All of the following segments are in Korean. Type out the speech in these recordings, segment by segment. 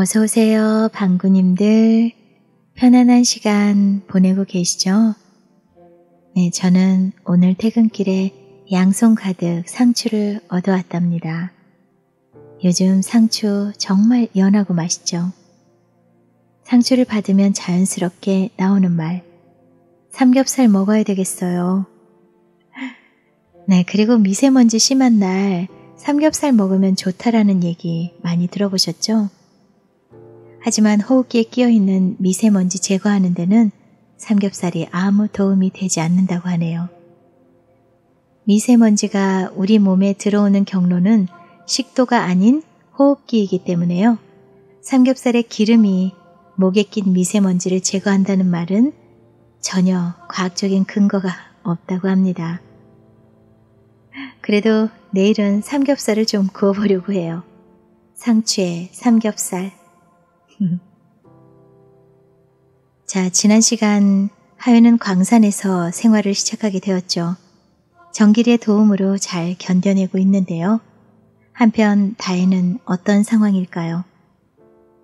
어서 오세요, 방구님들. 편안한 시간 보내고 계시죠? 네, 저는 오늘 퇴근길에 양손 가득 상추를 얻어왔답니다. 요즘 상추 정말 연하고 맛있죠? 상추를 받으면 자연스럽게 나오는 말. 삼겹살 먹어야 되겠어요. 네, 그리고 미세먼지 심한 날 삼겹살 먹으면 좋다라는 얘기 많이 들어보셨죠? 하지만 호흡기에 끼어있는 미세먼지 제거하는 데는 삼겹살이 아무 도움이 되지 않는다고 하네요. 미세먼지가 우리 몸에 들어오는 경로는 식도가 아닌 호흡기이기 때문에요. 삼겹살의 기름이 목에 낀 미세먼지를 제거한다는 말은 전혀 과학적인 근거가 없다고 합니다. 그래도 내일은 삼겹살을 좀 구워보려고 해요. 상추에 삼겹살, 음. 자, 지난 시간 하윤은 광산에서 생활을 시작하게 되었죠. 정길의 도움으로 잘 견뎌내고 있는데요. 한편 다혜는 어떤 상황일까요?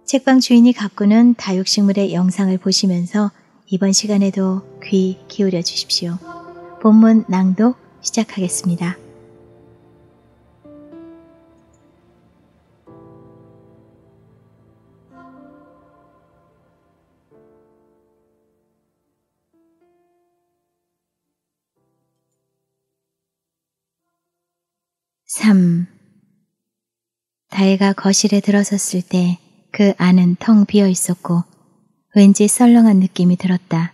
책방 주인이 가꾸는 다육식물의 영상을 보시면서 이번 시간에도 귀 기울여 주십시오. 본문 낭독 시작하겠습니다. 3. 다혜가 거실에 들어섰을 때 그 안은 텅 비어 있었고 왠지 썰렁한 느낌이 들었다.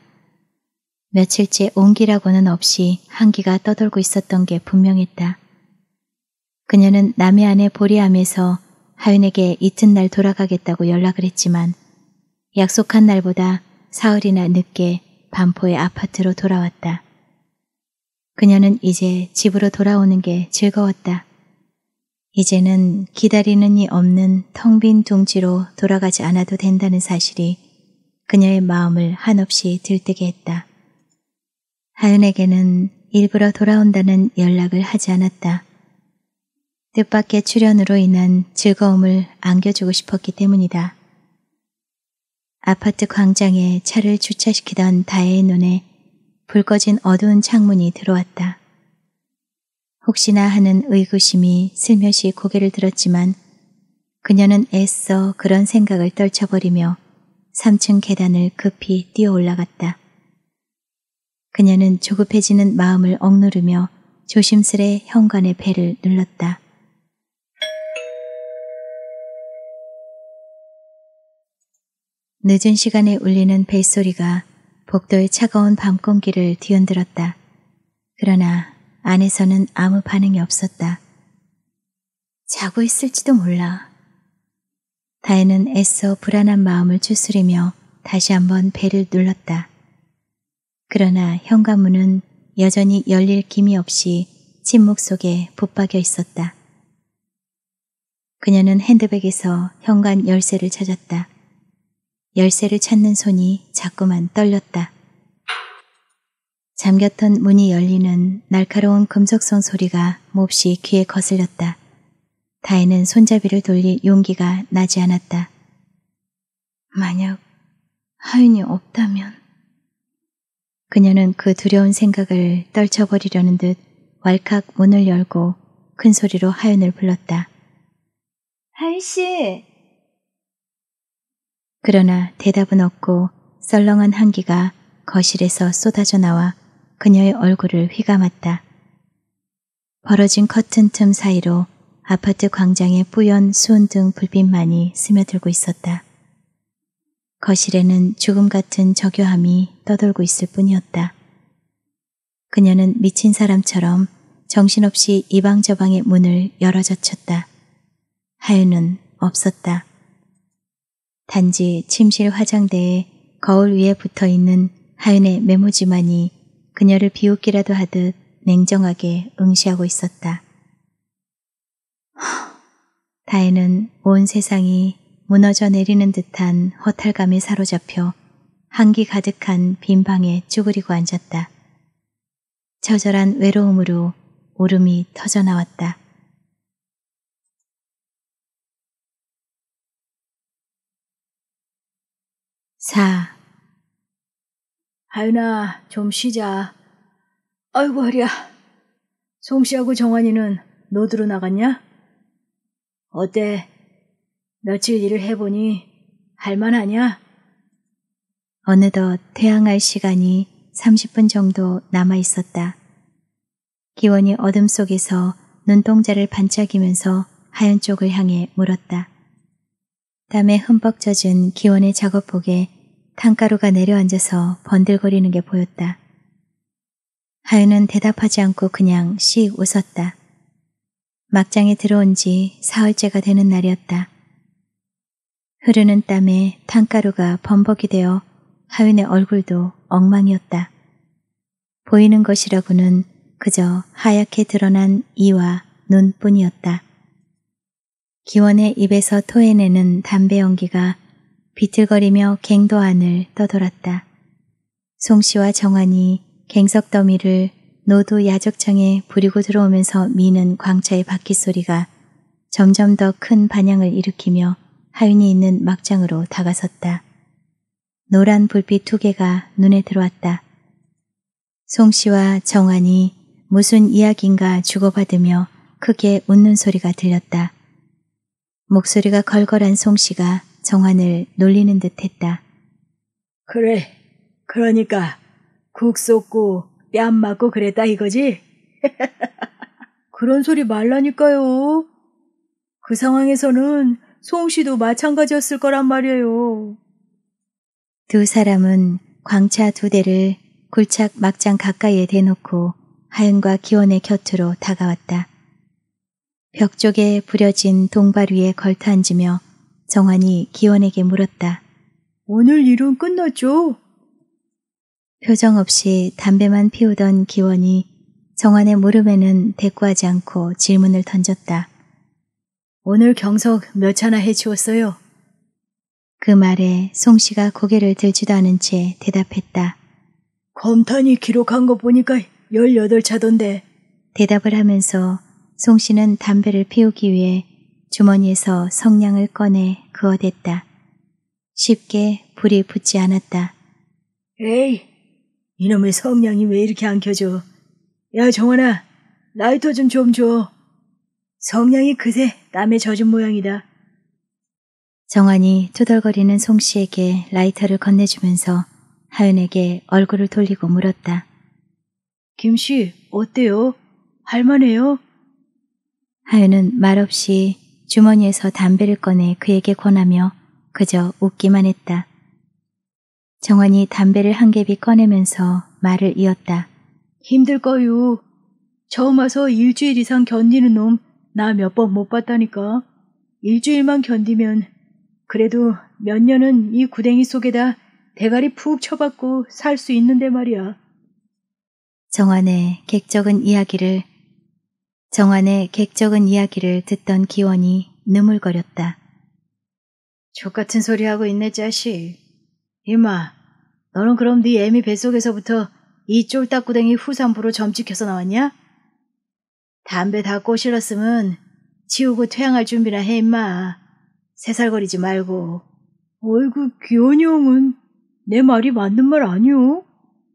며칠째 온기라고는 없이 한기가 떠돌고 있었던 게 분명했다. 그녀는 남의 안의 보리암에서 하윤에게 이튿날 돌아가겠다고 연락을 했지만 약속한 날보다 사흘이나 늦게 반포의 아파트로 돌아왔다. 그녀는 이제 집으로 돌아오는 게 즐거웠다. 이제는 기다리는 이 없는 텅 빈 둥지로 돌아가지 않아도 된다는 사실이 그녀의 마음을 한없이 들뜨게 했다. 하은에게는 일부러 돌아온다는 연락을 하지 않았다. 뜻밖의 출연으로 인한 즐거움을 안겨주고 싶었기 때문이다. 아파트 광장에 차를 주차시키던 다혜의 눈에 불 꺼진 어두운 창문이 들어왔다. 혹시나 하는 의구심이 슬며시 고개를 들었지만 그녀는 애써 그런 생각을 떨쳐버리며 3층 계단을 급히 뛰어 올라갔다. 그녀는 조급해지는 마음을 억누르며 조심스레 현관의 배를 눌렀다. 늦은 시간에 울리는 벨소리가 복도의 차가운 밤 공기를 뒤흔들었다. 그러나 안에서는 아무 반응이 없었다. 자고 있을지도 몰라. 다혜는 애써 불안한 마음을 추스리며 다시 한번 배를 눌렀다. 그러나 현관문은 여전히 열릴 기미 없이 침묵 속에 붙박여 있었다. 그녀는 핸드백에서 현관 열쇠를 찾았다. 열쇠를 찾는 손이 자꾸만 떨렸다. 잠겼던 문이 열리는 날카로운 금속성 소리가 몹시 귀에 거슬렸다. 다혜는 손잡이를 돌릴 용기가 나지 않았다. 만약 하윤이 없다면... 그녀는 그 두려운 생각을 떨쳐버리려는 듯 왈칵 문을 열고 큰 소리로 하윤을 불렀다. 하윤씨! 그러나 대답은 없고 썰렁한 한기가 거실에서 쏟아져 나와 그녀의 얼굴을 휘감았다. 벌어진 커튼 틈 사이로 아파트 광장에 뿌연 수은등 불빛만이 스며들고 있었다. 거실에는 죽음 같은 저교함이 떠돌고 있을 뿐이었다. 그녀는 미친 사람처럼 정신없이 이방저방의 문을 열어 젖혔다. 하윤은 없었다. 단지 침실 화장대에 거울 위에 붙어 있는 하윤의 메모지만이 그녀를 비웃기라도 하듯 냉정하게 응시하고 있었다. 다혜는 온 세상이 무너져 내리는 듯한 허탈감에 사로잡혀 한기 가득한 빈 방에 쭈그리고 앉았다. 처절한 외로움으로 울음이 터져나왔다. 4. 하윤아, 좀 쉬자. 아이고, 허리야. 송씨하고 정환이는 노드로 나갔냐? 어때? 며칠 일을 해보니 할만하냐? 어느덧 태양할 시간이 30분 정도 남아 있었다. 기원이 어둠 속에서 눈동자를 반짝이면서 하얀 쪽을 향해 물었다. 땀에 흠뻑 젖은 기원의 작업복에 탕가루가 내려앉아서 번들거리는 게 보였다. 하윤은 대답하지 않고 그냥 씩 웃었다. 막장에 들어온 지 사흘째가 되는 날이었다. 흐르는 땀에 탕가루가 범벅이 되어 하윤의 얼굴도 엉망이었다. 보이는 것이라고는 그저 하얗게 드러난 이와 눈뿐이었다. 기원의 입에서 토해내는 담배 연기가 비틀거리며 갱도 안을 떠돌았다. 송씨와 정환이 갱석 더미를 노도 야적창에 부리고 들어오면서 미는 광차의 바퀴 소리가 점점 더 큰 반향을 일으키며 하윤이 있는 막장으로 다가섰다. 노란 불빛 두 개가 눈에 들어왔다. 송씨와 정환이 무슨 이야기인가 주고받으며 크게 웃는 소리가 들렸다. 목소리가 걸걸한 송씨가 정환을 놀리는 듯 했다. 그래, 그러니까 국 쏟고 뺨 맞고 그랬다 이거지? 그런 소리 말라니까요. 그 상황에서는 송 씨도 마찬가지였을 거란 말이에요. 두 사람은 광차 두 대를 굴착 막장 가까이에 대놓고 하연과 기원의 곁으로 다가왔다. 벽 쪽에 부려진 동발 위에 걸터앉으며 정환이 기원에게 물었다. 오늘 일은 끝났죠? 표정 없이 담배만 피우던 기원이 정환의 물음에는 대꾸하지 않고 질문을 던졌다. 오늘 경석 몇 차나 해치웠어요? 그 말에 송 씨가 고개를 들지도 않은 채 대답했다. 검탄이 기록한 거 보니까 18차던데. 대답을 하면서 송 씨는 담배를 피우기 위해 주머니에서 성냥을 꺼내 그어댔다. 쉽게 불이 붙지 않았다. 에이, 이놈의 성냥이 왜 이렇게 안 켜져? 야, 정원아, 라이터 좀 좀 줘. 성냥이 그새 땀에 젖은 모양이다. 정환이 투덜거리는 송 씨에게 라이터를 건네주면서 하윤에게 얼굴을 돌리고 물었다. 김 씨, 어때요? 할만해요? 하윤은 말없이 주머니에서 담배를 꺼내 그에게 권하며 그저 웃기만 했다. 정환이 담배를 한 개비 꺼내면서 말을 이었다. 힘들 거요. 처음 와서 일주일 이상 견디는 놈 나 몇 번 못 봤다니까. 일주일만 견디면 그래도 몇 년은 이 구댕이 속에다 대가리 푹 쳐박고 살 수 있는데 말이야. 정환의 객적은 이야기를 정환의 객적은 이야기를 듣던 기원이 느물거렸다. 족같은 소리하고 있네 자식임마 너는 그럼 네 애미 뱃속에서부터 이 쫄딱구댕이 후산부로 점찍혀서 나왔냐? 담배 다 꼬실었으면 치우고 퇴양할 준비나 해 임마. 새살거리지 말고. 어이구 귀여운 형은 내 말이 맞는 말 아니오?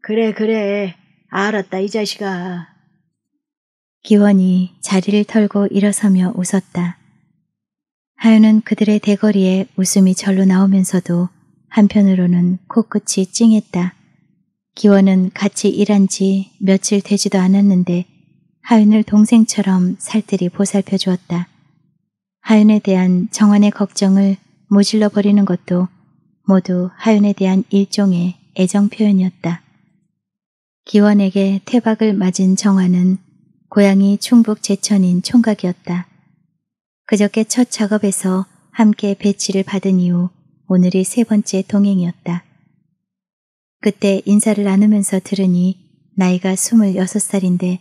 그래 그래 알았다 이 자식아. 기원이 자리를 털고 일어서며 웃었다. 하윤은 그들의 대거리에 웃음이 절로 나오면서도 한편으로는 코끝이 찡했다. 기원은 같이 일한 지 며칠 되지도 않았는데 하윤을 동생처럼 살뜰히 보살펴 주었다. 하윤에 대한 정원의 걱정을 모질러 버리는 것도 모두 하윤에 대한 일종의 애정 표현이었다. 기원에게 태박을 맞은 정화는 고향이 충북 제천인 총각이었다. 그저께 첫 작업에서 함께 배치를 받은 이후 오늘이 세 번째 동행이었다. 그때 인사를 나누면서 들으니 나이가 26살인데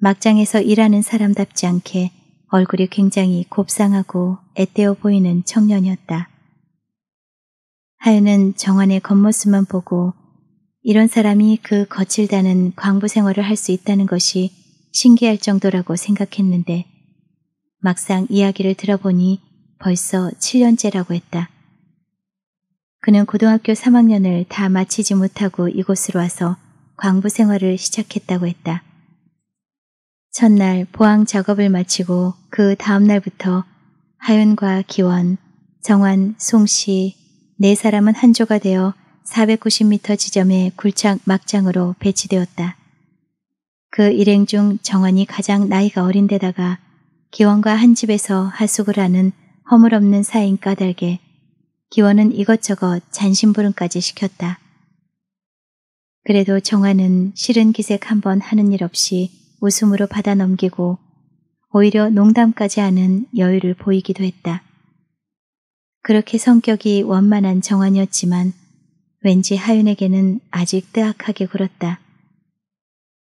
막장에서 일하는 사람답지 않게 얼굴이 굉장히 곱상하고 애때어 보이는 청년이었다. 하윤은 정원의 겉모습만 보고 이런 사람이 그 거칠다는 광부 생활을 할 수 있다는 것이 신기할 정도라고 생각했는데 막상 이야기를 들어보니 벌써 7년째라고 했다. 그는 고등학교 3학년을 다 마치지 못하고 이곳으로 와서 광부 생활을 시작했다고 했다. 첫날 보항 작업을 마치고 그 다음날부터 하윤과 기원, 정환, 송씨 네 사람은 한조가 되어 490m 지점의 굴착 막장으로 배치되었다. 그 일행 중 정환이 가장 나이가 어린 데다가 기원과 한 집에서 하숙을 하는 허물없는 사인 까닭에 기원은 이것저것 잔심부름까지 시켰다. 그래도 정화는 싫은 기색 한번 하는 일 없이 웃음으로 받아 넘기고 오히려 농담까지 하는 여유를 보이기도 했다. 그렇게 성격이 원만한 정환이었지만 왠지 하윤에게는 아직 뜨악하게 굴었다.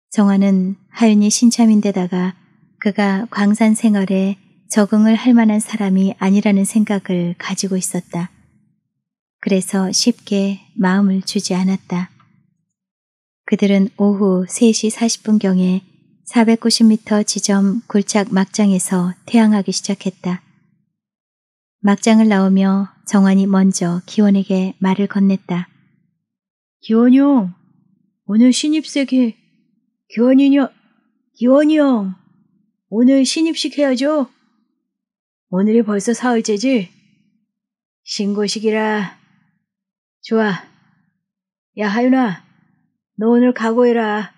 정환은 하윤이 신참인데다가 그가 광산 생활에 적응을 할 만한 사람이 아니라는 생각을 가지고 있었다. 그래서 쉽게 마음을 주지 않았다. 그들은 오후 3시 40분경에 490m 지점 굴착 막장에서 태양하기 시작했다. 막장을 나오며 정환이 먼저 기원에게 말을 건넸다. 기원이 형, 오늘 신입세계 기원이 형, 기원이 형. 오늘 신입식 해야죠. 오늘이 벌써 사흘째지. 신고식이라. 좋아. 야, 하윤아. 너 오늘 각오해라.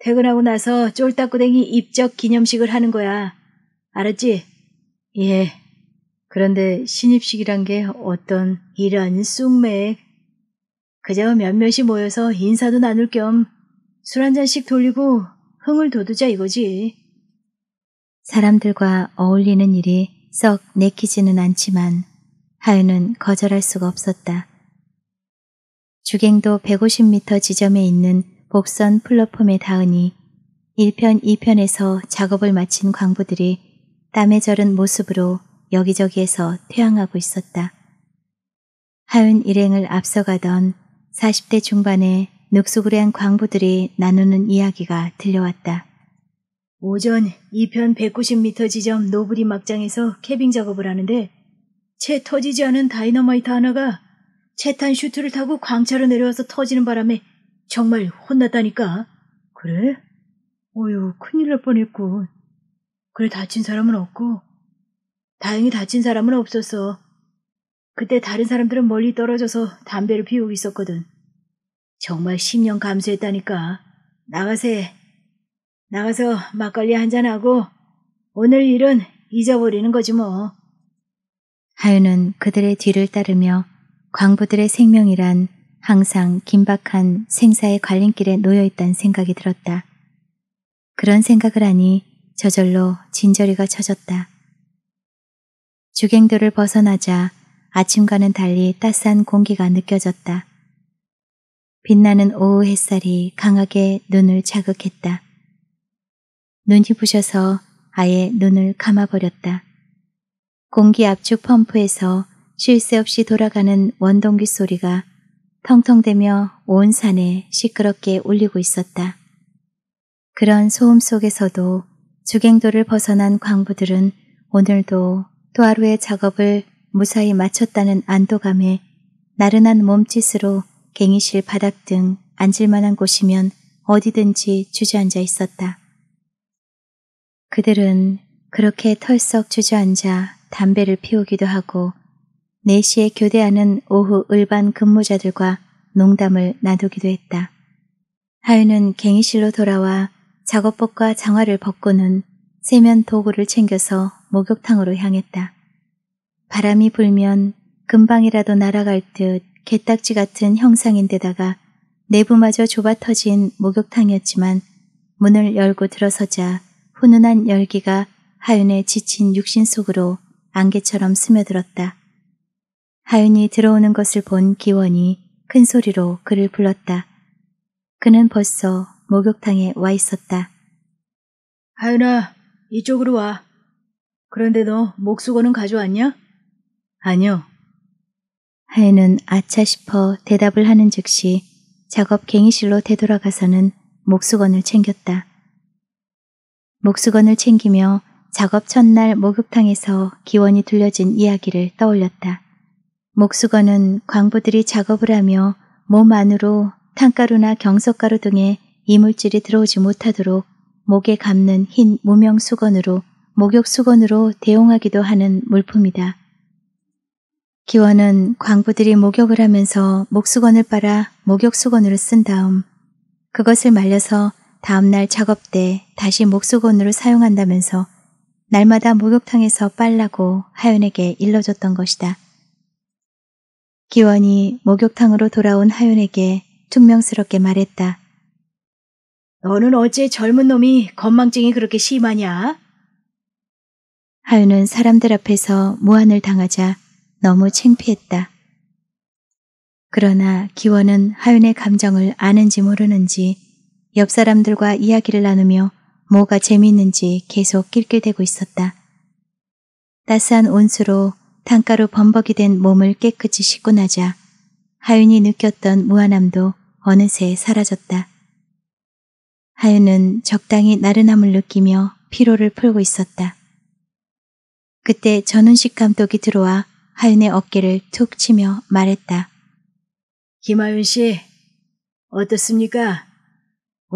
퇴근하고 나서 쫄딱구댕이 입적 기념식을 하는 거야. 알았지? 예. 그런데 신입식이란 게 어떤 이런 쑥맥. 그저 몇몇이 모여서 인사도 나눌 겸 술 한 잔씩 돌리고 흥을 돋우자 이거지. 사람들과 어울리는 일이 썩 내키지는 않지만 하윤은 거절할 수가 없었다. 주갱도 150m 지점에 있는 복선 플랫폼에 닿으니 1편, 2편에서 작업을 마친 광부들이 땀에 절은 모습으로 여기저기에서 퇴항하고 있었다. 하윤 일행을 앞서가던 40대 중반의 늑수구레한 광부들이 나누는 이야기가 들려왔다. 오전 2편 190m 지점 노브리 막장에서 캐빙 작업을 하는데 채 터지지 않은 다이너마이트 하나가 채탄 슈트를 타고 광차로 내려와서 터지는 바람에 정말 혼났다니까. 그래? 어휴, 큰일 날 뻔했군. 그래, 다친 사람은 없고. 다행히 다친 사람은 없었어. 그때 다른 사람들은 멀리 떨어져서 담배를 피우고 있었거든. 정말 10년 감수했다니까. 나가세. 나가서 막걸리 한잔하고 오늘 일은 잊어버리는 거지 뭐. 하윤은 그들의 뒤를 따르며 광부들의 생명이란 항상 긴박한 생사의 갈림길에 놓여있다는 생각이 들었다. 그런 생각을 하니 저절로 진저리가 쳐졌다. 주갱도를 벗어나자 아침과는 달리 따스한 공기가 느껴졌다. 빛나는 오후 햇살이 강하게 눈을 자극했다. 눈이 부셔서 아예 눈을 감아버렸다. 공기 압축 펌프에서 쉴 새 없이 돌아가는 원동기 소리가 텅텅대며 온 산에 시끄럽게 울리고 있었다. 그런 소음 속에서도 주갱도를 벗어난 광부들은 오늘도 또 하루의 작업을 무사히 마쳤다는 안도감에 나른한 몸짓으로 갱이실 바닥 등 앉을 만한 곳이면 어디든지 주저앉아 있었다. 그들은 그렇게 털썩 주저앉아 담배를 피우기도 하고 4시에 교대하는 오후 을반 근무자들과 농담을 나누기도 했다. 하윤은 갱의실로 돌아와 작업복과 장화를 벗고는 세면 도구를 챙겨서 목욕탕으로 향했다. 바람이 불면 금방이라도 날아갈 듯 개딱지 같은 형상인데다가 내부마저 좁아 터진 목욕탕이었지만 문을 열고 들어서자 훈훈한 열기가 하윤의 지친 육신 속으로 안개처럼 스며들었다. 하윤이 들어오는 것을 본 기원이 큰 소리로 그를 불렀다. 그는 벌써 목욕탕에 와 있었다. 하윤아, 이쪽으로 와. 그런데 너 목수건은 가져왔냐? 아니요. 하윤은 아차 싶어 대답을 하는 즉시 작업 갱이실로 되돌아가서는 목수건을 챙겼다. 목수건을 챙기며 작업 첫날 목욕탕에서 기원이 들려준 이야기를 떠올렸다. 목수건은 광부들이 작업을 하며 몸 안으로 탕가루나 경석가루 등의 이물질이 들어오지 못하도록 목에 감는 흰 무명 수건으로 목욕 수건으로 대용하기도 하는 물품이다. 기원은 광부들이 목욕을 하면서 목수건을 빨아 목욕 수건으로 쓴 다음 그것을 말려서 다음날 작업 때 다시 목수건으로 사용한다면서 날마다 목욕탕에서 빨라고 하윤에게 일러줬던 것이다. 기원이 목욕탕으로 돌아온 하윤에게 퉁명스럽게 말했다. 너는 어째 젊은 놈이 건망증이 그렇게 심하냐? 하윤은 사람들 앞에서 무안을 당하자 너무 창피했다. 그러나 기원은 하윤의 감정을 아는지 모르는지 옆 사람들과 이야기를 나누며 뭐가 재미있는지 계속 낄낄대고 있었다. 따스한 온수로 단가로 범벅이 된 몸을 깨끗이 씻고 나자 하윤이 느꼈던 무한함도 어느새 사라졌다. 하윤은 적당히 나른함을 느끼며 피로를 풀고 있었다. 그때 전훈식 감독이 들어와 하윤의 어깨를 툭 치며 말했다. 김하윤 씨, 어떻습니까?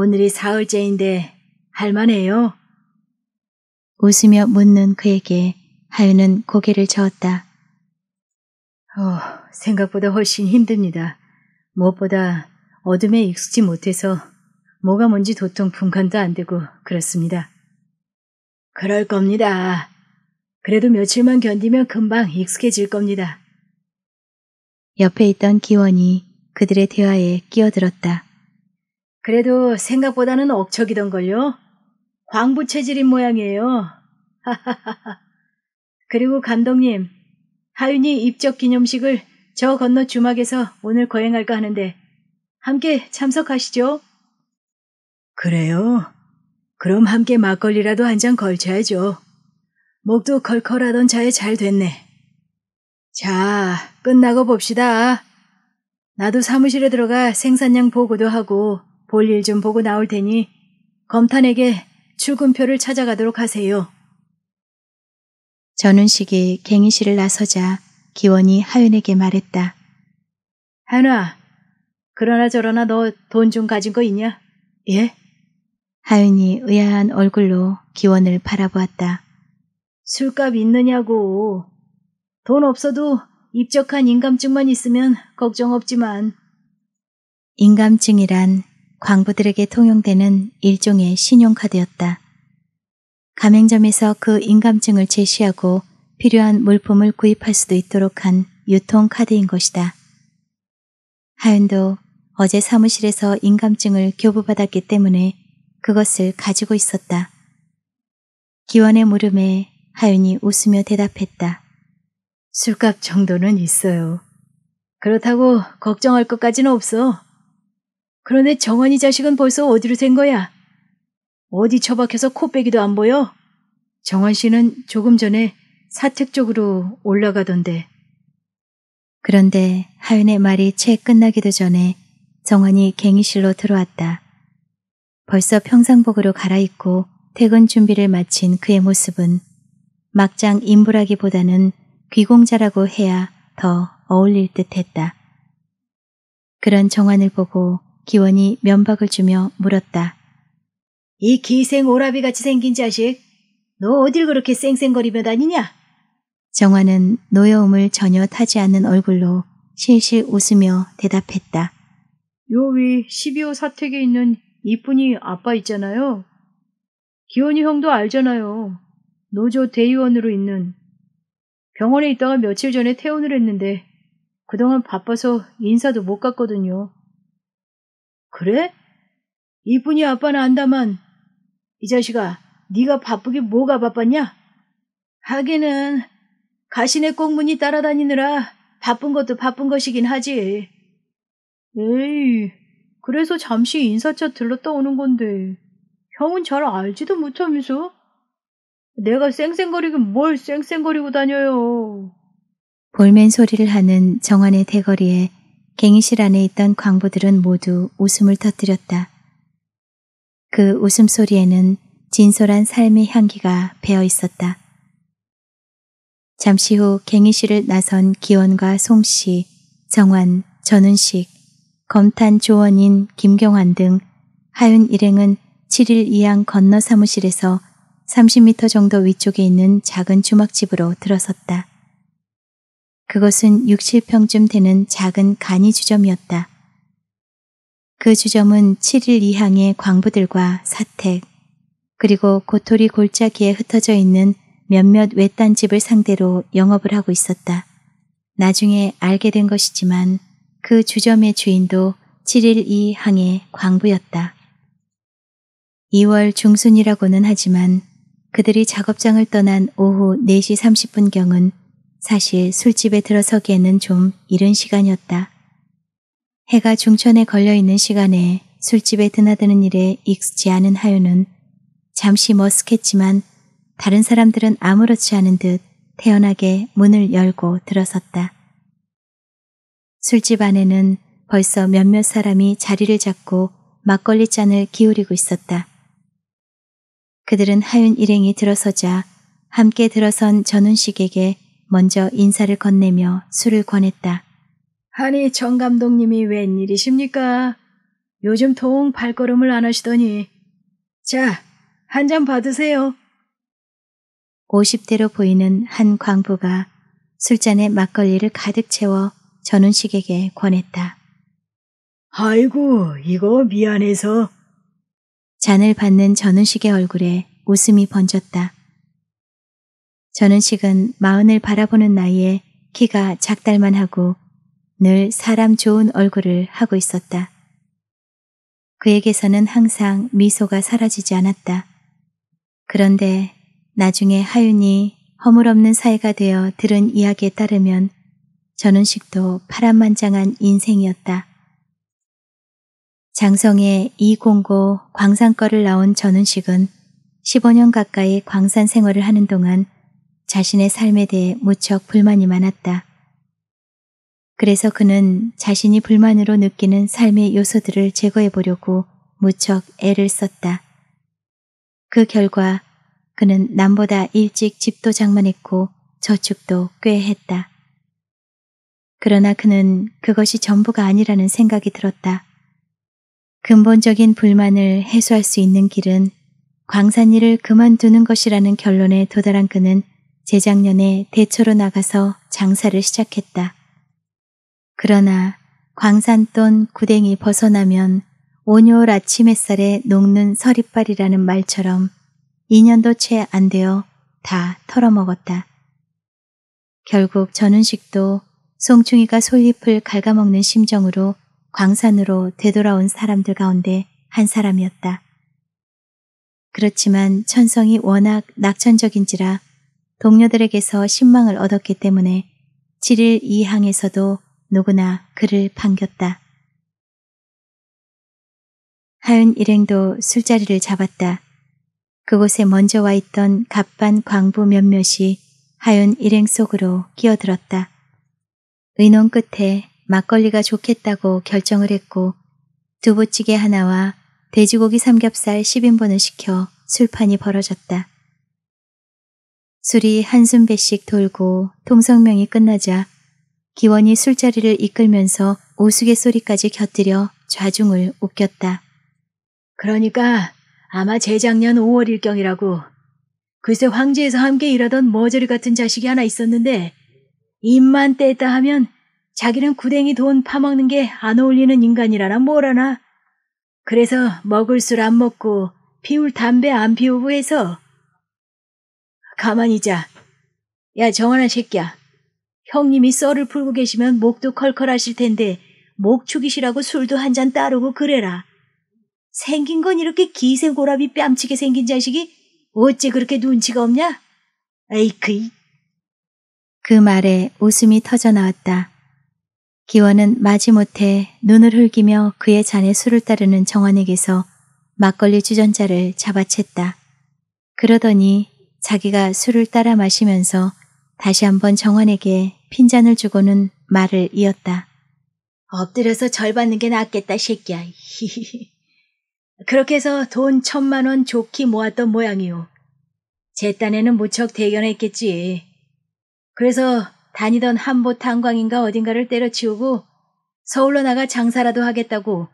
오늘이 사흘째인데 할만해요? 웃으며 묻는 그에게 하윤은 고개를 저었다. 어, 생각보다 훨씬 힘듭니다. 무엇보다 어둠에 익숙지 못해서 뭐가 뭔지 도통 분간도 안 되고 그렇습니다. 그럴 겁니다. 그래도 며칠만 견디면 금방 익숙해질 겁니다. 옆에 있던 기원이 그들의 대화에 끼어들었다. 그래도 생각보다는 억척이던걸요. 광부 체질인 모양이에요. 하하하하. 그리고 감독님, 하윤이 입적 기념식을 저 건너 주막에서 오늘 거행할까 하는데 함께 참석하시죠. 그래요? 그럼 함께 막걸리라도 한 잔 걸쳐야죠. 목도 컬컬하던 차에 잘 됐네. 자, 끝나고 봅시다. 나도 사무실에 들어가 생산량 보고도 하고 볼일좀 보고 나올 테니 검탄에게 출근표를 찾아가도록 하세요. 전운식이 갱이실을 나서자 기원이 하윤에게 말했다. 하윤아, 그러나 저러나 너 돈 좀 가진 거 있냐? 예? 하윤이 의아한 얼굴로 기원을 바라보았다. 술값 있느냐고. 돈 없어도 입적한 인감증만 있으면 걱정 없지만. 인감증이란 광부들에게 통용되는 일종의 신용카드였다. 가맹점에서 그 인감증을 제시하고 필요한 물품을 구입할 수도 있도록 한 유통카드인 것이다. 하윤도 어제 사무실에서 인감증을 교부받았기 때문에 그것을 가지고 있었다. 기원의 물음에 하윤이 웃으며 대답했다. 술값 정도는 있어요. 그렇다고 걱정할 것까지는 없어. 그런데 정환이 자식은 벌써 어디로 된 거야? 어디 처박혀서 코빼기도 안 보여? 정환 씨는 조금 전에 사택 쪽으로 올라가던데. 그런데 하윤의 말이 채 끝나기도 전에 정환이 갱이실로 들어왔다. 벌써 평상복으로 갈아입고 퇴근 준비를 마친 그의 모습은 막장 인부라기보다는 귀공자라고 해야 더 어울릴 듯 했다. 그런 정환을 보고 기원이 면박을 주며 물었다. 이 기생 오라비같이 생긴 자식, 너 어딜 그렇게 쌩쌩거리며 다니냐? 정화는 노여움을 전혀 타지 않는 얼굴로 실실 웃으며 대답했다. 요 위 12호 사택에 있는 이쁜이 아빠 있잖아요. 기원이 형도 알잖아요. 노조 대의원으로 있는 병원에 있다가 며칠 전에 퇴원을 했는데 그동안 바빠서 인사도 못 갔거든요. 그래? 이뿐이 아빠는 안다만 이 자식아 네가 바쁘게 뭐가 바빴냐? 하기는 가시네 꽁무니 따라다니느라 바쁜 것도 바쁜 것이긴 하지. 에이, 그래서 잠시 인사차 들렀다 오는 건데 형은 잘 알지도 못하면서 내가 쌩쌩거리긴 뭘 쌩쌩거리고 다녀요. 볼멘 소리를 하는 정환의 대거리에 갱이실 안에 있던 광부들은 모두 웃음을 터뜨렸다. 그 웃음소리에는 진솔한 삶의 향기가 배어 있었다. 잠시 후 갱이실을 나선 기원과 송씨, 정환, 전은식, 검탄 조원인 김경환 등 하윤 일행은 7일 이양 건너 사무실에서 30m 정도 위쪽에 있는 작은 주막집으로 들어섰다. 그것은 6실평쯤 되는 작은 간이 주점이었다. 그 주점은 7일 이항의 광부들과 사택, 그리고 고토리 골짜기에 흩어져 있는 몇몇 외딴 집을 상대로 영업을 하고 있었다. 나중에 알게 된 것이지만 그 주점의 주인도 7일 이항의 광부였다. 2월 중순이라고는 하지만 그들이 작업장을 떠난 오후 4시 30분경은 사실 술집에 들어서기에는 좀 이른 시간이었다. 해가 중천에 걸려있는 시간에 술집에 드나드는 일에 익숙지 않은 하윤은 잠시 머쓱했지만 다른 사람들은 아무렇지 않은 듯 태연하게 문을 열고 들어섰다. 술집 안에는 벌써 몇몇 사람이 자리를 잡고 막걸리 잔을 기울이고 있었다. 그들은 하윤 일행이 들어서자 함께 들어선 전훈식에게 먼저 인사를 건네며 술을 권했다. 아니, 정 감독님이 웬일이십니까? 요즘 통 발걸음을 안 하시더니. 자, 한 잔 받으세요. 50대로 보이는 한 광부가 술잔에 막걸리를 가득 채워 전운식에게 권했다. 아이고, 이거 미안해서. 잔을 받는 전운식의 얼굴에 웃음이 번졌다. 저는 식은 마흔을 바라보는 나이에 키가 작달만 하고 늘 사람 좋은 얼굴을 하고 있었다. 그에게서는 항상 미소가 사라지지 않았다. 그런데 나중에 하윤이 허물없는 사이가 되어 들은 이야기에 따르면 전은식도 파란만장한 인생이었다. 장성의 209 광산거를 나온 전은식은 15년 가까이 광산 생활을 하는 동안 자신의 삶에 대해 무척 불만이 많았다. 그래서 그는 자신이 불만으로 느끼는 삶의 요소들을 제거해 보려고 무척 애를 썼다. 그 결과 그는 남보다 일찍 집도 장만했고 저축도 꽤 했다. 그러나 그는 그것이 전부가 아니라는 생각이 들었다. 근본적인 불만을 해소할 수 있는 길은 광산일을 그만두는 것이라는 결론에 도달한 그는 재작년에 대처로 나가서 장사를 시작했다. 그러나 광산돈 구댕이 벗어나면 오요올 아침 햇살에 녹는 서리빨이라는 말처럼 2년도 채 안 되어 다 털어먹었다. 결국 전운식도 송충이가 솔잎을 갉아먹는 심정으로 광산으로 되돌아온 사람들 가운데 한 사람이었다. 그렇지만 천성이 워낙 낙천적인지라 동료들에게서 신망을 얻었기 때문에 7일 이항에서도 누구나 그를 반겼다. 하은 일행도 술자리를 잡았다. 그곳에 먼저 와 있던 갑반 광부 몇몇이 하윤 일행 속으로 끼어들었다. 의논 끝에 막걸리가 좋겠다고 결정을 했고 두부찌개 하나와 돼지고기 삼겹살 10인분을 시켜 술판이 벌어졌다. 술이 한숨 배씩 돌고 통성명이 끝나자 기원이 술자리를 이끌면서 우스갯소리까지 곁들여 좌중을 웃겼다. 그러니까 아마 재작년 5월일경이라고 글쎄 황제에서 함께 일하던 머저리 같은 자식이 하나 있었는데 입만 떼다 하면 자기는 구댕이 돈 파먹는 게 안 어울리는 인간이라나 뭐라나 그래서 먹을 술 안 먹고 피울 담배 안 피우고 해서 가만히 자. 야, 정원아 새끼야. 형님이 썰을 풀고 계시면 목도 컬컬하실 텐데 목축이시라고 술도 한 잔 따르고 그래라. 생긴 건 이렇게 기생고라비 뺨치게 생긴 자식이 어째 그렇게 눈치가 없냐? 에이크이. 그 말에 웃음이 터져 나왔다. 기원은 마지못해 눈을 흘기며 그의 잔에 술을 따르는 정원에게서 막걸리 주전자를 잡아챘다. 그러더니 자기가 술을 따라 마시면서 다시 한번 정원에게 핀잔을 주고는 말을 이었다. 엎드려서 절 받는 게 낫겠다, 새끼야. 그렇게 해서 돈 천만 원 좋게 모았던 모양이오제 딴에는 무척 대견했겠지. 그래서 다니던 한보 탄광인가 어딘가를 때려치우고 서울로 나가 장사라도 하겠다고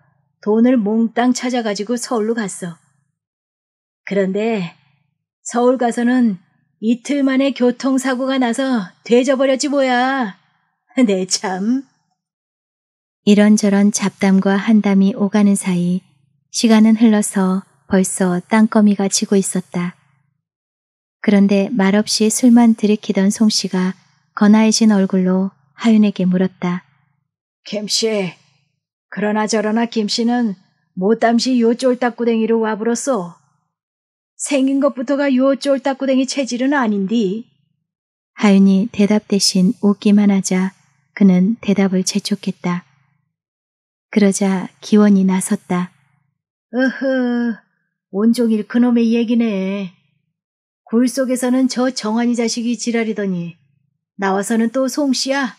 돈을 몽땅 찾아가지고 서울로 갔어. 그런데 서울 가서는 이틀 만에 교통사고가 나서 되져버렸지 뭐야. 내 네, 참. 이런저런 잡담과 한담이 오가는 사이 시간은 흘러서 벌써 땅거미가 지고 있었다. 그런데 말없이 술만 들이키던 송씨가 거나해진 얼굴로 하윤에게 물었다. 김씨, 그러나 저러나 김씨는 못담시 요 쫄딱구댕이로 와불었소. 생긴 것부터가 요 쫄딱구댕이 체질은 아닌디. 하윤이 대답 대신 웃기만 하자 그는 대답을 재촉했다. 그러자 기원이 나섰다. 어허, 온종일 그놈의 얘기네. 굴 속에서는 저 정환이 자식이 지랄이더니 나와서는 또 송씨야.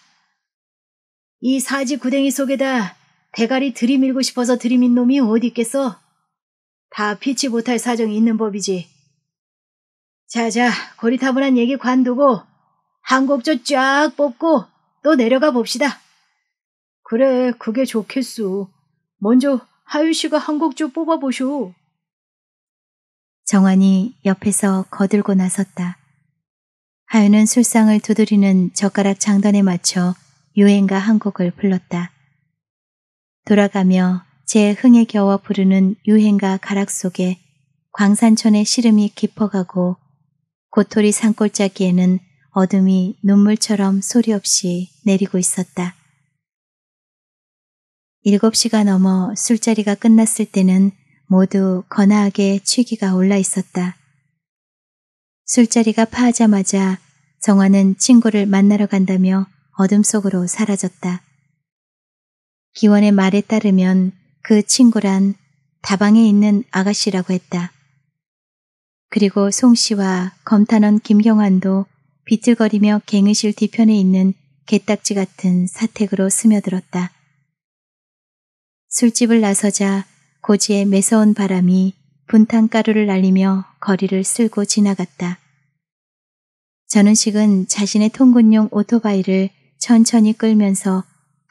이 사지 구댕이 속에다 대가리 들이밀고 싶어서 들이민 놈이 어디 있겠어? 다 피치 못할 사정이 있는 법이지. 자자, 고리타분한 얘기 관두고 한 곡조 쫙 뽑고 또 내려가 봅시다. 그래, 그게 좋겠소. 먼저 하유 씨가 한 곡조 뽑아보쇼. 정환이 옆에서 거들고 나섰다. 하유는 술상을 두드리는 젓가락 장단에 맞춰 유행가 한 곡을 불렀다. 돌아가며 제 흥에 겨워 부르는 유행가 가락 속에 광산촌의 시름이 깊어가고 고토리 산골짜기에는 어둠이 눈물처럼 소리 없이 내리고 있었다. 7시가 넘어 술자리가 끝났을 때는 모두 거나하게 취기가 올라 있었다. 술자리가 파하자마자 정화는 친구를 만나러 간다며 어둠 속으로 사라졌다. 기원의 말에 따르면 그 친구란 다방에 있는 아가씨라고 했다. 그리고 송 씨와 검탄원 김경환도 비틀거리며 갱의실 뒤편에 있는 개딱지 같은 사택으로 스며들었다. 술집을 나서자 고지의 매서운 바람이 분탕가루를 날리며 거리를 쓸고 지나갔다. 전은식은 자신의 통근용 오토바이를 천천히 끌면서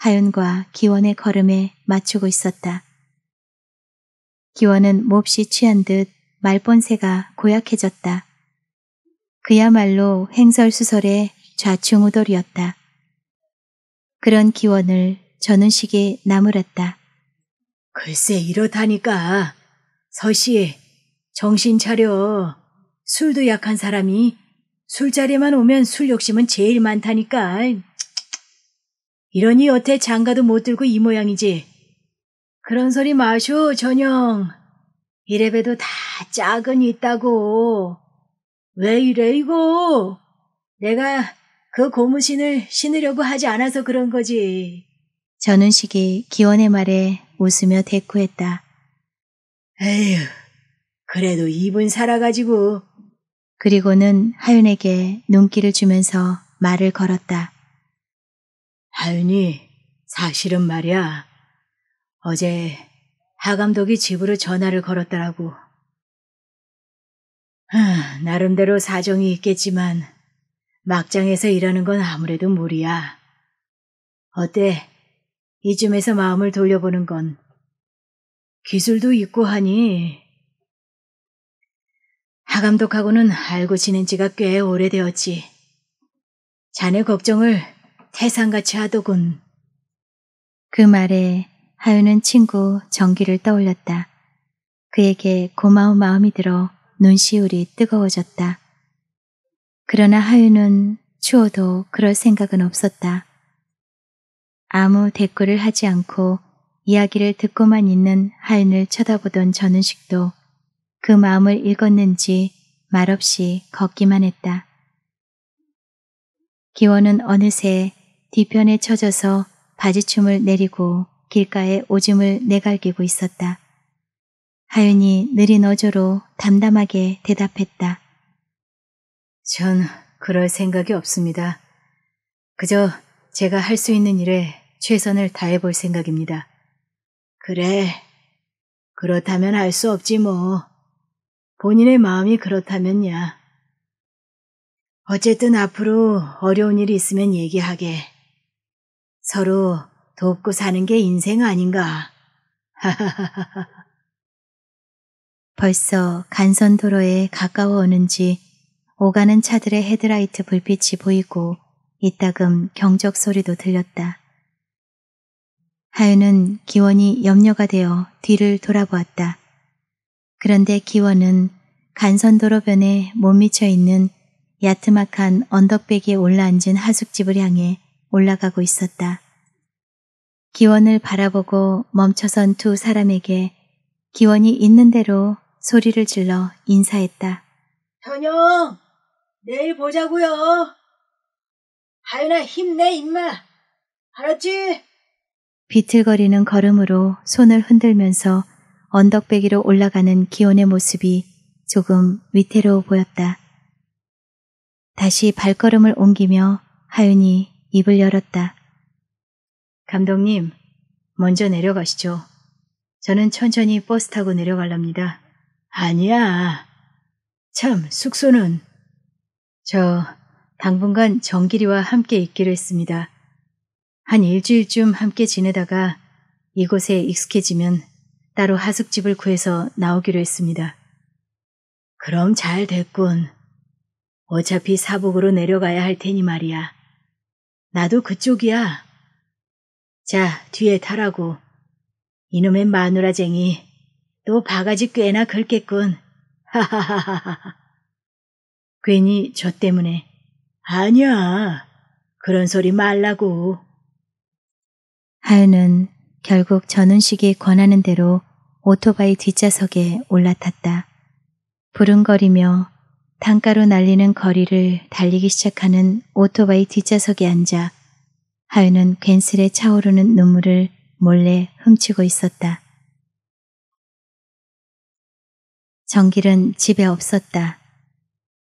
하연과 기원의 걸음에 맞추고 있었다. 기원은 몹시 취한 듯말본새가 고약해졌다. 그야말로 행설수설의 좌충우돌이었다. 그런 기원을 전운식이 나무랐다. 글쎄 이렇다니까 서씨, 정신 차려. 술도 약한 사람이 술자리만 오면 술 욕심은 제일 많다니까. 이러니 여태 장가도 못 들고 이 모양이지. 그런 소리 마쇼, 전영. 이래봬도 다 짝은 있다고. 왜 이래, 이거? 내가 그 고무신을 신으려고 하지 않아서 그런 거지. 전은식이 기원의 말에 웃으며 대꾸했다. 에휴, 그래도 이분 살아가지고. 그리고는 하윤에게 눈길을 주면서 말을 걸었다. 하윤이, 사실은 말이야. 어제 하 감독이 집으로 전화를 걸었더라고 하, 나름대로 사정이 있겠지만 막장에서 일하는 건 아무래도 무리야. 어때? 이쯤에서 마음을 돌려보는 건 기술도 있고 하니 하 감독하고는 알고 지낸 지가 꽤 오래되었지. 자네 걱정을 태상같이 하더군. 그 말에 하윤은 친구 정기를 떠올렸다. 그에게 고마운 마음이 들어 눈시울이 뜨거워졌다. 그러나 하윤은 추워도 그럴 생각은 없었다. 아무 댓글을 하지 않고 이야기를 듣고만 있는 하윤을 쳐다보던 전은식도 그 마음을 읽었는지 말없이 걷기만 했다. 기원은 어느새 뒤편에 쳐져서 바지춤을 내리고 길가에 오줌을 내갈기고 있었다. 하윤이 느린 어조로 담담하게 대답했다. 전 그럴 생각이 없습니다. 그저 제가 할 수 있는 일에 최선을 다해 볼 생각입니다. 그래. 그렇다면 알 수 없지 뭐. 본인의 마음이 그렇다면야. 어쨌든 앞으로 어려운 일이 있으면 얘기하게. 서로 돕고 사는 게 인생 아닌가. 벌써 간선도로에 가까워 오는지 오가는 차들의 헤드라이트 불빛이 보이고 이따금 경적 소리도 들렸다. 하윤은 기원이 염려가 되어 뒤를 돌아보았다. 그런데 기원은 간선도로변에 못 미쳐 있는 야트막한 언덕배기에 올라앉은 하숙집을 향해 올라가고 있었다. 기원을 바라보고 멈춰선 두 사람에게 기원이 있는 대로 소리를 질러 인사했다. 현영! 내일 보자고요. 하윤아 힘내 임마. 알았지? 비틀거리는 걸음으로 손을 흔들면서 언덕배기로 올라가는 기원의 모습이 조금 위태로워 보였다. 다시 발걸음을 옮기며 하윤이 입을 열었다. 감독님, 먼저 내려가시죠. 저는 천천히 버스 타고 내려갈랍니다. 아니야. 참, 숙소는. 저 당분간 정길이와 함께 있기로 했습니다. 한 일주일쯤 함께 지내다가 이곳에 익숙해지면 따로 하숙집을 구해서 나오기로 했습니다. 그럼 잘 됐군. 어차피 사복으로 내려가야 할 테니 말이야. 나도 그쪽이야. 자, 뒤에 타라고. 이놈의 마누라쟁이. 또 바가지 꽤나 긁겠군. 하하하하하. 괜히 저 때문에. 아니야. 그런 소리 말라고. 하윤은 결국 전운식이 권하는 대로 오토바이 뒷좌석에 올라탔다. 부릉거리며 단가로 날리는 거리를 달리기 시작하는 오토바이 뒷좌석에 앉아 하윤은 괜스레 차오르는 눈물을 몰래 훔치고 있었다. 정길은 집에 없었다.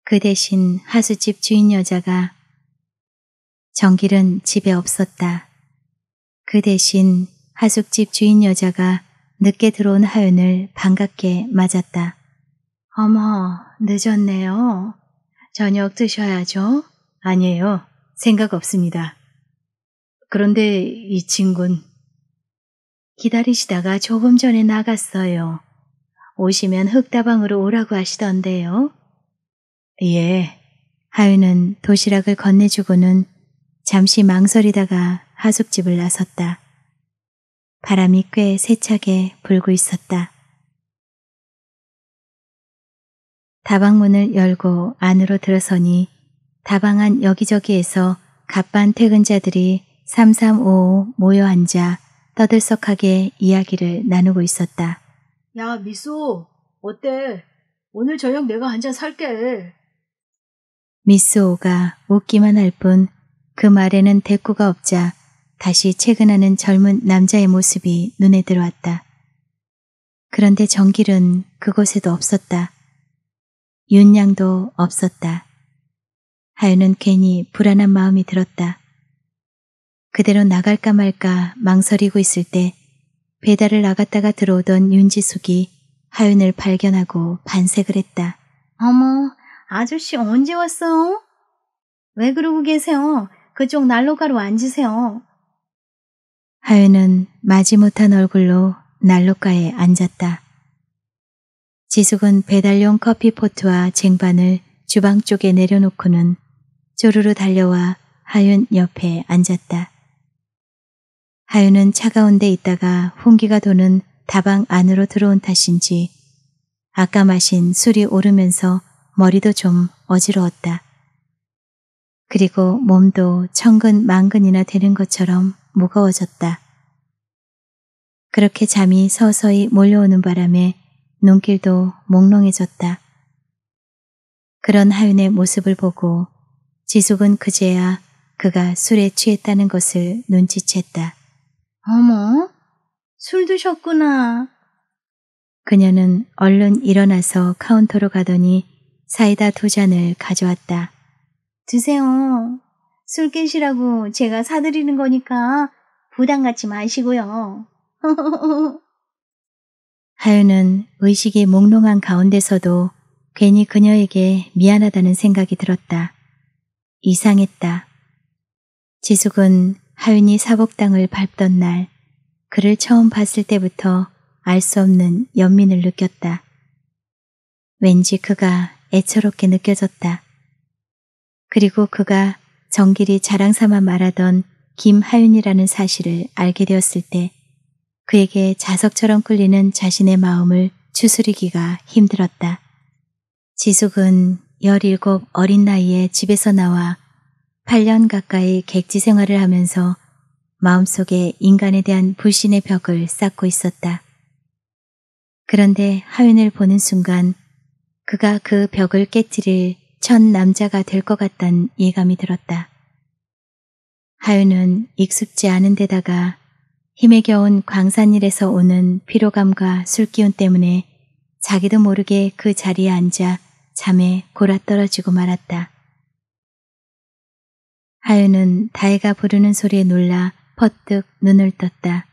그 대신 하수집 주인 여자가 정길은 집에 없었다. 그 대신 하숙집 주인 여자가 늦게 들어온 하윤을 반갑게 맞았다. 어머, 늦었네요. 저녁 드셔야죠. 아니에요. 생각 없습니다. 그런데 이 친군. 기다리시다가 조금 전에 나갔어요. 오시면 흙다방으로 오라고 하시던데요. 예. 하윤은 도시락을 건네주고는 잠시 망설이다가 하숙집을 나섰다. 바람이 꽤 세차게 불고 있었다. 다방문을 열고 안으로 들어서니 다방 안 여기저기에서 갑반 퇴근자들이 삼삼오오 모여 앉아 떠들썩하게 이야기를 나누고 있었다. 야 미소 어때? 오늘 저녁 내가 한잔 살게. 미소가 웃기만 할 뿐 그 말에는 대꾸가 없자 다시 퇴근하는 젊은 남자의 모습이 눈에 들어왔다. 그런데 정길은 그곳에도 없었다. 윤양도 없었다. 하윤은 괜히 불안한 마음이 들었다. 그대로 나갈까 말까 망설이고 있을 때 배달을 나갔다가 들어오던 윤지숙이 하윤을 발견하고 반색을 했다. 어머, 아저씨 언제 왔어요? 왜 그러고 계세요? 그쪽 난로가로 앉으세요. 하윤은 마지 못한 얼굴로 난로가에 앉았다. 지숙은 배달용 커피포트와 쟁반을 주방 쪽에 내려놓고는 조르르 달려와 하윤 옆에 앉았다. 하윤은 차가운 데 있다가 훈기가 도는 다방 안으로 들어온 탓인지 아까 마신 술이 오르면서 머리도 좀 어지러웠다. 그리고 몸도 천근 만근이나 되는 것처럼 무거워졌다. 그렇게 잠이 서서히 몰려오는 바람에 눈길도 몽롱해졌다. 그런 하윤의 모습을 보고 지숙은 그제야 그가 술에 취했다는 것을 눈치챘다. 어머, 술 드셨구나. 그녀는 얼른 일어나서 카운터로 가더니 사이다 두 잔을 가져왔다. 드세요. 술 깨시라고 제가 사드리는 거니까 부담 갖지 마시고요. 하윤은 의식이 몽롱한 가운데서도 괜히 그녀에게 미안하다는 생각이 들었다. 이상했다. 지숙은 하윤이 사복당을 밟던 날 그를 처음 봤을 때부터 알 수 없는 연민을 느꼈다. 왠지 그가 애처롭게 느껴졌다. 그리고 그가 정길이 자랑삼아 말하던 김하윤이라는 사실을 알게 되었을 때 그에게 자석처럼 끌리는 자신의 마음을 추스르기가 힘들었다. 지숙은 17 어린 나이에 집에서 나와 8년 가까이 객지 생활을 하면서 마음속에 인간에 대한 불신의 벽을 쌓고 있었다. 그런데 하윤을 보는 순간 그가 그 벽을 깨뜨릴 첫 남자가 될 것 같단 예감이 들었다. 하윤은 익숙지 않은 데다가 힘에 겨운 광산일에서 오는 피로감과 술기운 때문에 자기도 모르게 그 자리에 앉아 잠에 골아떨어지고 말았다. 하윤은 다혜가 부르는 소리에 놀라 퍼뜩 눈을 떴다.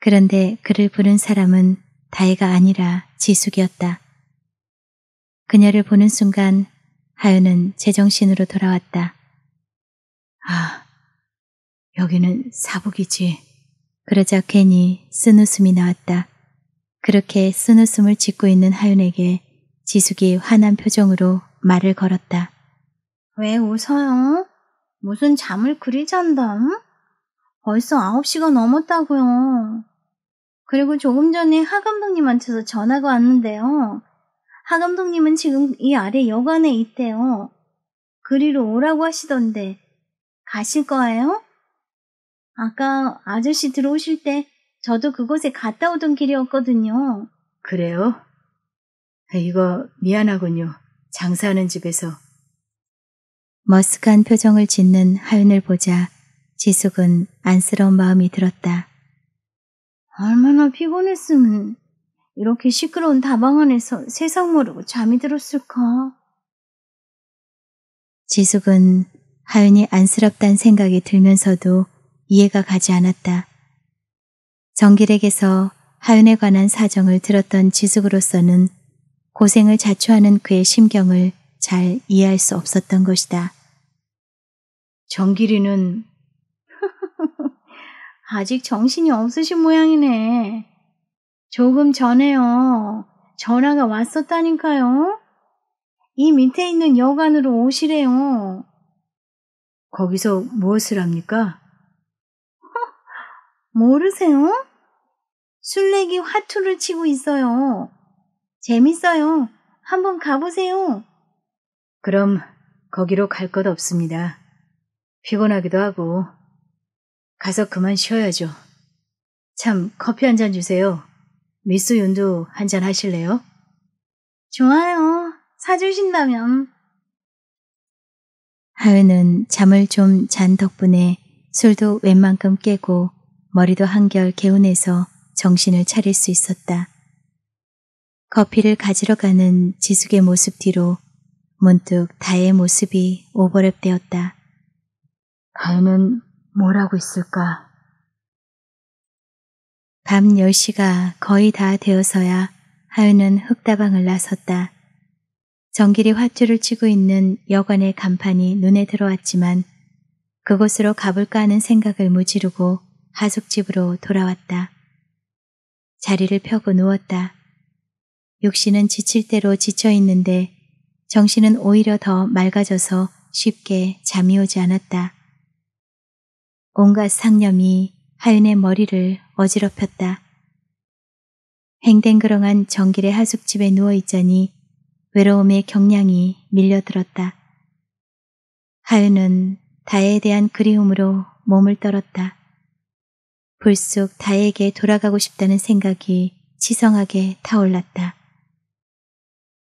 그런데 그를 부른 사람은 다혜가 아니라 지숙이었다. 그녀를 보는 순간 하윤은 제정신으로 돌아왔다. 아, 여기는 사복이지. 그러자 괜히 쓴웃음이 나왔다. 그렇게 쓴웃음을 짓고 있는 하윤에게 지숙이 화난 표정으로 말을 걸었다. 왜 웃어요? 무슨 잠을 그리 잔다? 벌써 9시가 넘었다고요. 그리고 조금 전에 하 감독님한테서 전화가 왔는데요. 하 감독님은 지금 이 아래 여관에 있대요. 그리로 오라고 하시던데 가실 거예요? 아까 아저씨 들어오실 때 저도 그곳에 갔다 오던 길이었거든요. 그래요? 아, 이거 미안하군요. 장사하는 집에서. 머쓱한 표정을 짓는 하윤을 보자 지숙은 안쓰러운 마음이 들었다. 얼마나 피곤했으면 이렇게 시끄러운 다방 안에서 세상 모르고 잠이 들었을까? 지숙은 하윤이 안쓰럽단 생각이 들면서도 이해가 가지 않았다. 정길에게서 하윤에 관한 사정을 들었던 지숙으로서는 고생을 자초하는 그의 심경을 잘 이해할 수 없었던 것이다. 정길이는 아직 정신이 없으신 모양이네. 조금 전에요. 전화가 왔었다니까요. 이 밑에 있는 여관으로 오시래요. 거기서 무엇을 합니까? 모르세요? 술래기 화투를 치고 있어요. 재밌어요. 한번 가보세요. 그럼 거기로 갈 것 없습니다. 피곤하기도 하고 가서 그만 쉬어야죠. 참 커피 한 잔 주세요. 미스 윤도 한 잔 하실래요? 좋아요. 사주신다면. 하윤은 잠을 좀 잔 덕분에 술도 웬만큼 깨고 머리도 한결 개운해서 정신을 차릴 수 있었다. 커피를 가지러 가는 지숙의 모습 뒤로 문득 다의 모습이 오버랩되었다. 다혜는 뭘 하고 있을까? 밤 10시가 거의 다 되어서야 하윤은 흙다방을 나섰다. 정길이 화투를 치고 있는 여관의 간판이 눈에 들어왔지만 그곳으로 가볼까 하는 생각을 무지르고 하숙집으로 돌아왔다. 자리를 펴고 누웠다. 육신은 지칠 대로 지쳐 있는데 정신은 오히려 더 맑아져서 쉽게 잠이 오지 않았다. 온갖 상념이 하윤의 머리를 어지럽혔다. 횡댕그렁한 정길의 하숙집에 누워 있자니 외로움의 경량이 밀려들었다. 하윤은 다에 혜 대한 그리움으로 몸을 떨었다. 불쑥 다에게 돌아가고 싶다는 생각이 치성하게 타올랐다.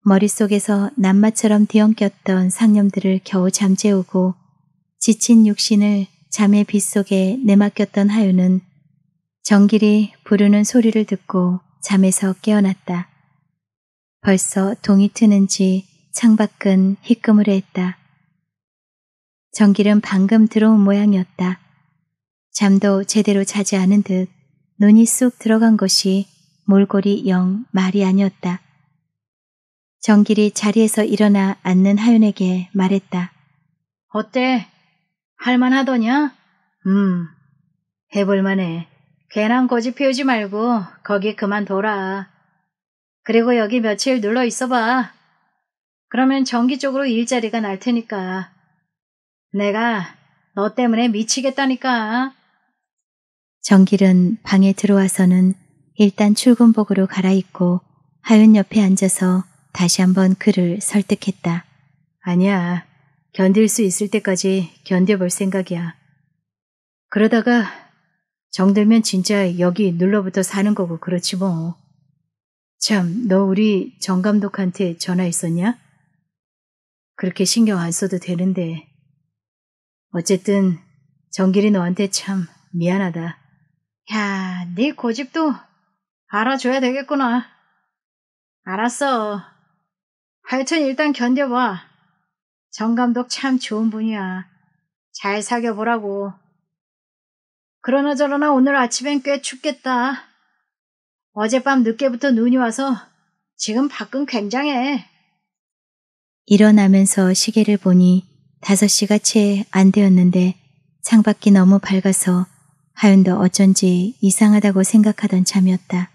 머릿속에서 낱마처럼 뒤엉켰던 상념들을 겨우 잠재우고 지친 육신을 잠의 빗속에 내맡겼던 하윤은 정길이 부르는 소리를 듣고 잠에서 깨어났다. 벌써 동이 트는지 창밖은 희끄무레했다. 정길은 방금 들어온 모양이었다. 잠도 제대로 자지 않은 듯 눈이 쑥 들어간 것이 몰골이 영 말이 아니었다. 정길이 자리에서 일어나 앉는 하윤에게 말했다. 어때? 할만하더냐? 음, 해볼만해. 괜한 고집 피우지 말고 거기 그만 돌아. 그리고 여기 며칠 눌러 있어봐. 그러면 정기 쪽으로 일자리가 날 테니까. 내가 너 때문에 미치겠다니까. 정길은 방에 들어와서는 일단 출근복으로 갈아입고 하윤 옆에 앉아서 다시 한번 그를 설득했다. 아니야. 견딜 수 있을 때까지 견뎌볼 생각이야. 그러다가 정들면 진짜 여기 눌러붙어 사는 거고 그렇지 뭐. 참, 너 우리 정 감독한테 전화했었냐? 그렇게 신경 안 써도 되는데. 어쨌든 정길이 너한테 참 미안하다. 야, 네 고집도 알아줘야 되겠구나. 알았어. 하여튼 일단 견뎌봐. 정 감독 참 좋은 분이야. 잘 사겨보라고. 그러나 저러나 오늘 아침엔 꽤 춥겠다. 어젯밤 늦게부터 눈이 와서 지금 밖은 굉장해. 일어나면서 시계를 보니 5시가 채 안 되었는데 창밖이 너무 밝아서 하윤도 어쩐지 이상하다고 생각하던 참이었다.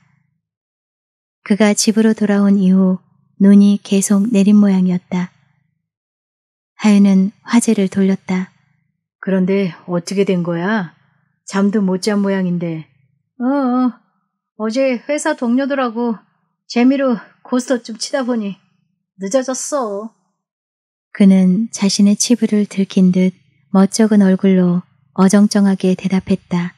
그가 집으로 돌아온 이후 눈이 계속 내린 모양이었다. 하윤은 화제를 돌렸다. 그런데 어떻게 된 거야? 잠도 못 잔 모양인데. 어, 어, 어제 회사 동료들하고 재미로 고스톱 좀 치다 보니 늦어졌어. 그는 자신의 치부를 들킨 듯 멋쩍은 얼굴로 어정쩡하게 대답했다.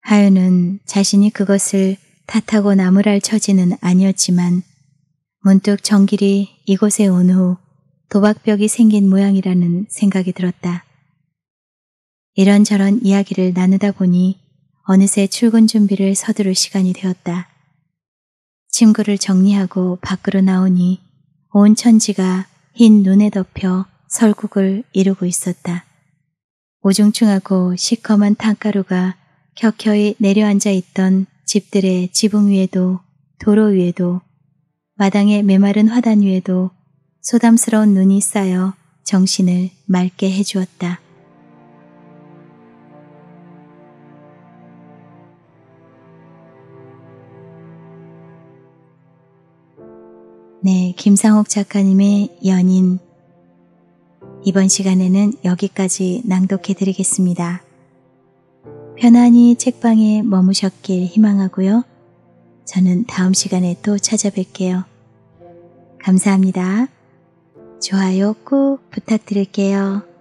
하윤은 자신이 그것을 탓하고 나무랄 처지는 아니었지만 문득 정길이 이곳에 온 후 도박벽이 생긴 모양이라는 생각이 들었다. 이런저런 이야기를 나누다 보니 어느새 출근 준비를 서두를 시간이 되었다. 침구를 정리하고 밖으로 나오니 온 천지가 흰 눈에 덮여 설국을 이루고 있었다. 오중충하고 시커먼 탕가루가 켜켜이 내려앉아 있던 집들의 지붕 위에도 도로 위에도 마당의 메마른 화단 위에도 소담스러운 눈이 쌓여 정신을 맑게 해주었다. 네, 김상옥 작가님의 연인 이번 시간에는 여기까지 낭독해 드리겠습니다. 편안히 책방에 머무셨길 희망하고요. 저는 다음 시간에 또 찾아뵐게요. 감사합니다. 좋아요 꼭 부탁드릴게요.